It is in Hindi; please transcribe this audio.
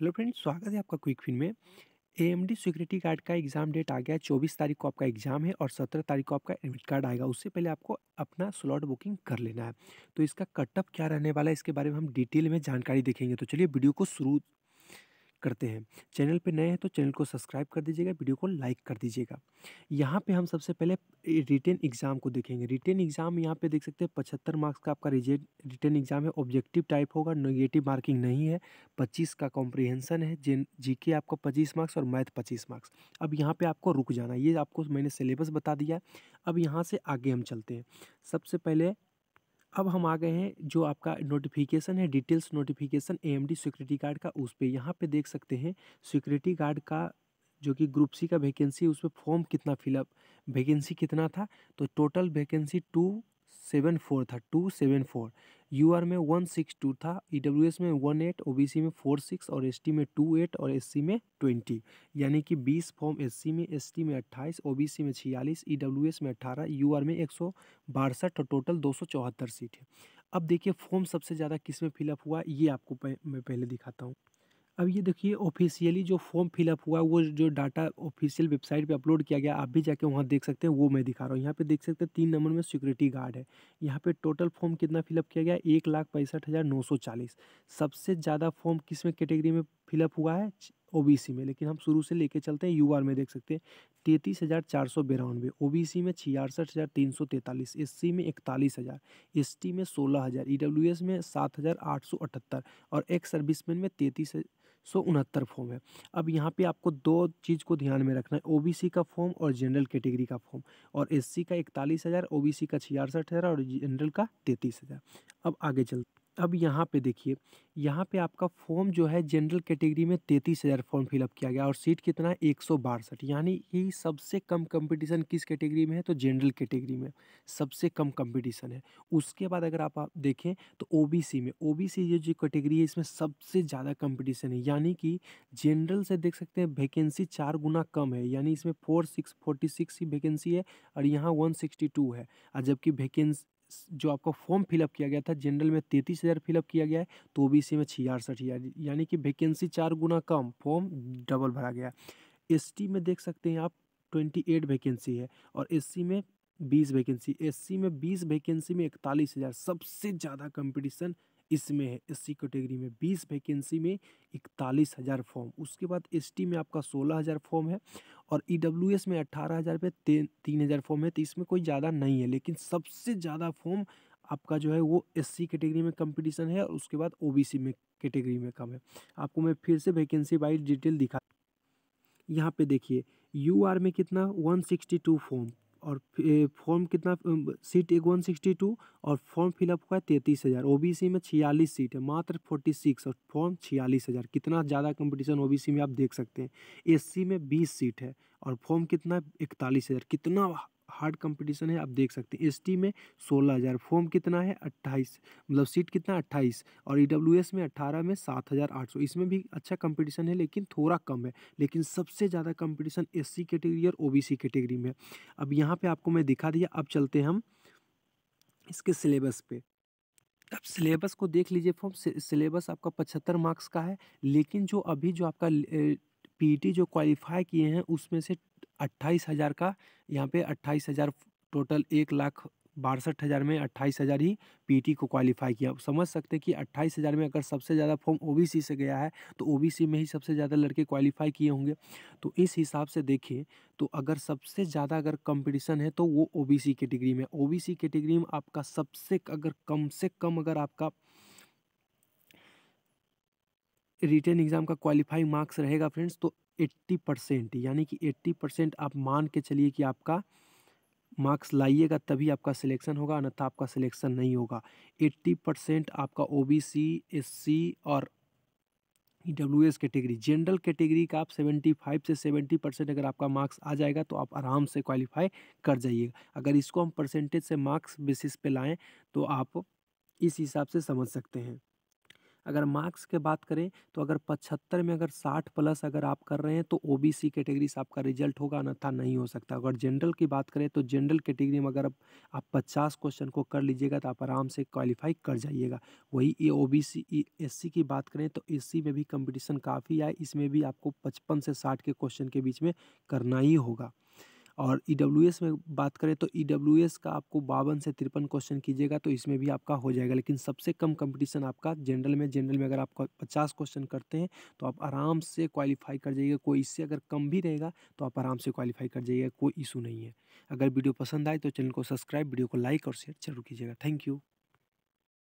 हेलो फ्रेंड स्वागत है आपका क्विक फिन में एएमडी सिक्योरिटी गार्ड का एग्ज़ाम डेट आ गया है चौबीस तारीख को आपका एग्ज़ाम है और सत्रह तारीख को आपका एडमिट कार्ड आएगा उससे पहले आपको अपना स्लॉट बुकिंग कर लेना है तो इसका कटअप क्या रहने वाला है इसके बारे में हम डिटेल में जानकारी देखेंगे तो चलिए वीडियो को शुरू करते हैं चैनल पे नए हैं तो चैनल को सब्सक्राइब कर दीजिएगा वीडियो को लाइक कर दीजिएगा यहाँ पे हम सबसे पहले रिटेन एग्ज़ाम को देखेंगे रिटेन एग्ज़ाम यहाँ पे देख सकते हैं पचहत्तर मार्क्स का आपका रिजेट रिटेन एग्ज़ाम है ऑब्जेक्टिव टाइप होगा नेगेटिव मार्किंग नहीं है पच्चीस का कॉम्प्रीहेंसन है जिन जी के आपको पच्चीस मार्क्स और मैथ पच्चीस मार्क्स अब यहाँ पर आपको रुक जाना ये आपको मैंने सिलेबस बता दिया अब यहाँ से आगे हम चलते हैं सबसे पहले अब हम आ गए हैं जो आपका नोटिफिकेशन है details notification AMD security guard का उस पर यहाँ पे देख सकते हैं सिक्योरिटी गार्ड का जो कि ग्रुप सी का वैकेंसी उस पर फॉर्म कितना फिलअप वैकेंसी कितना था तो total vacancy two seven four था two seven four U R में वन सिक्स टू था ई डब्ल्यू एस में one eight O B C में फोर सिक्स और एस टी में टू एट और एस सी में ट्वेंटी यानी कि बीस फॉर्म एस सी में एस टी में अट्ठाईस ओ बी सी में छियालीस ई डब्ल्यू एस में अट्ठारह यू आर में एक सौ बासठ और टोटल दो सौ चौहत्तर सीट है अब देखिए फॉर्म सबसे ज़्यादा किस में फिलअप हुआ ये आपको मैं पहले दिखाता हूँ अब ये देखिए ऑफिशियली जो फॉर्म फिलअप हुआ वो जो डाटा ऑफिशियल वेबसाइट पे अपलोड किया गया आप भी जाके वहाँ देख सकते हैं वो मैं दिखा रहा हूँ यहाँ पे देख सकते हैं तीन नंबर में सिक्योरिटी गार्ड है यहाँ पे टोटल फॉर्म कितना फिलअप किया गया एक लाख पैंसठ हज़ार नौ सौ चालीस सबसे ज़्यादा फॉर्म किस में कैटेगरी में फिलअप हुआ है ओ में लेकिन हम शुरू से लेके चलते हैं यू में देख सकते हैं तैंतीस हज़ार चार सौ बिरानवे ओ में छियासठ हज़ार तीन सौ तैंतालीस एस में इकतालीस हज़ार एस में सोलह हज़ार ई e में सात हज़ार आठ सौ अठहत्तर और एक्स सर्विसमैन में तैंतीस सौ उनहत्तर फॉर्म है अब यहाँ पे आपको दो चीज़ को ध्यान में रखना है ओबीसी का फॉर्म और जनरल कैटेगरी का फॉर्म और एससी का इकतालीस हज़ार ओ का छियासठ हज़ार और जनरल का तैंतीस हज़ार अब आगे चलते अब यहाँ पे देखिए यहाँ पे आपका फॉर्म जो है जनरल कैटेगरी में तैंतीस हज़ार फॉर्म फिलअप किया गया और सीट कितना है एक सौ बासठ यानी ये सबसे कम कंपटीशन किस कैटेगरी में है तो जनरल कैटेगरी में सबसे कम कंपटीशन है उसके बाद अगर आप, देखें तो ओबीसी में ओबीसी बी जो कैटेगरी है इसमें सबसे ज़्यादा कम्पटिशन है यानी कि जनरल से देख सकते हैं वैकेंसी चार गुना कम है यानी इसमें four six forty six vacancy है और यहाँ वन सिक्सटी टू है और जबकि वैकेंसी जो आपका फॉर्म फिलअप किया गया था जनरल में तैंतीस हज़ार फिलअप किया गया है तो ओ में छियासठ हज़ार यानी कि वैकेंसी चार गुना कम फॉर्म डबल भरा गया एस में देख सकते हैं आप ट्वेंटी एट वैकेंसी है और एस में बीस वैकेंसी एस में बीस वैकेंसी में इकतालीस हज़ार सबसे ज़्यादा कंपटीशन इसमें है एस कैटेगरी में बीस वैकेंसी में इकतालीस हज़ार फॉर्म उसके बाद एसटी में आपका सोलह हज़ार फॉर्म है और ईडब्ल्यूएस में अट्ठारह हज़ार पे तीन हज़ार फॉर्म है तो इसमें कोई ज़्यादा नहीं है लेकिन सबसे ज़्यादा फॉर्म आपका जो है वो एस कैटेगरी में कंपटीशन है और उसके बाद ओ में कैटेगरी में कम है आपको मैं फिर से वैकेंसी वाइज डिटेल दिखा यहाँ पर देखिए यू आर में कितना वन फॉर्म और फॉर्म कितना सीट एक वन सिक्सटी टू और फॉर्म फिलअप हुआ है तैंतीस हज़ार ओ में छियालीस सीट है मात्र फोर्टी सिक्स और फॉर्म छियालीस हज़ार कितना ज़्यादा कंपटीशन ओ में आप देख सकते हैं एस में बीस सीट है और फॉर्म कितना है इकतालीस हज़ार कितना हार्ड कंपटीशन है आप देख सकते हैं एसटी में सोलह हज़ार फॉर्म कितना है अट्ठाईस मतलब सीट कितना अट्ठाईस और ई में अट्ठारह में सात हज़ार आठ सौ इसमें भी अच्छा कंपटीशन है लेकिन थोड़ा कम है लेकिन सबसे ज़्यादा कंपटीशन एस कैटेगरी और ओ कैटेगरी में अब यहाँ पर आपको मैं दिखा दिया अब चलते हम इसके सिलेबस पे अब सिलेबस को देख लीजिए फॉर्म सिलेबस आपका पचहत्तर मार्क्स का है लेकिन जो अभी जो आपका पीटी जो क्वालिफाई किए हैं उसमें से अट्ठाईस हज़ार का यहाँ पे अट्ठाईस हज़ार टोटल एक लाख बासठ हज़ार में अट्ठाईस हज़ार ही पीटी को क्वालिफाई किया समझ सकते हैं कि अट्ठाईस हज़ार में अगर सबसे ज़्यादा फॉर्म ओबीसी से गया है तो ओबीसी में ही सबसे ज़्यादा लड़के क्वालिफाई किए होंगे तो इस हिसाब से देखिए तो अगर सबसे ज़्यादा अगर कंपटीशन है तो वो ओबीसी कैटेगरी में ओबीसी कैटेगरी में आपका सबसे अगर कम से कम अगर आपका रिटर्न एग्ज़ाम का क्वालिफाइंग मार्क्स रहेगा फ्रेंड्स तो 80 परसेंट यानी कि 80 परसेंट आप मान के चलिए कि आपका मार्क्स लाइएगा तभी आपका सिलेक्शन होगा अन्यथा आपका सिलेक्शन नहीं होगा 80 परसेंट आपका ओ बी सी एस सी और W S category general category का आप 75 से 70 परसेंट अगर आपका मार्क्स आ जाएगा तो आप आराम से क्वालिफाई कर जाइएगा अगर इसको हम परसेंटेज से मार्क्स बेसिस पे लाएँ तो आप इस हिसाब से समझ सकते हैं अगर मार्क्स के बात करें तो अगर पचहत्तर में अगर साठ प्लस अगर आप कर रहे हैं तो ओ बी सी कैटेगरी से आपका रिजल्ट होगा अन्यथा नहीं हो सकता अगर जनरल की बात करें तो जनरल कैटेगरी में अगर आप पचास क्वेश्चन को कर लीजिएगा तो आप आराम से क्वालिफाई कर जाइएगा वही ये ओ बी सी एस सी की बात करें तो एस सी में भी कंपटीशन काफ़ी आए इसमें भी आपको पचपन से साठ के क्वेश्चन के बीच में करना ही होगा और ई e में बात करें तो ई e का आपको बावन से तिरपन क्वेश्चन कीजिएगा तो इसमें भी आपका हो जाएगा लेकिन सबसे कम कंपटीशन आपका जनरल में जनरल में अगर आप पचास क्वेश्चन करते हैं तो आप आराम से क्वालिफाई कर जाइएगा कोई इससे अगर कम भी रहेगा तो आप आराम से क्वालिफाई कर जाइएगा कोई इशू नहीं है अगर वीडियो पसंद आए तो चैनल को सब्सक्राइब वीडियो को लाइक और शेयर जरूर कीजिएगा थैंक यू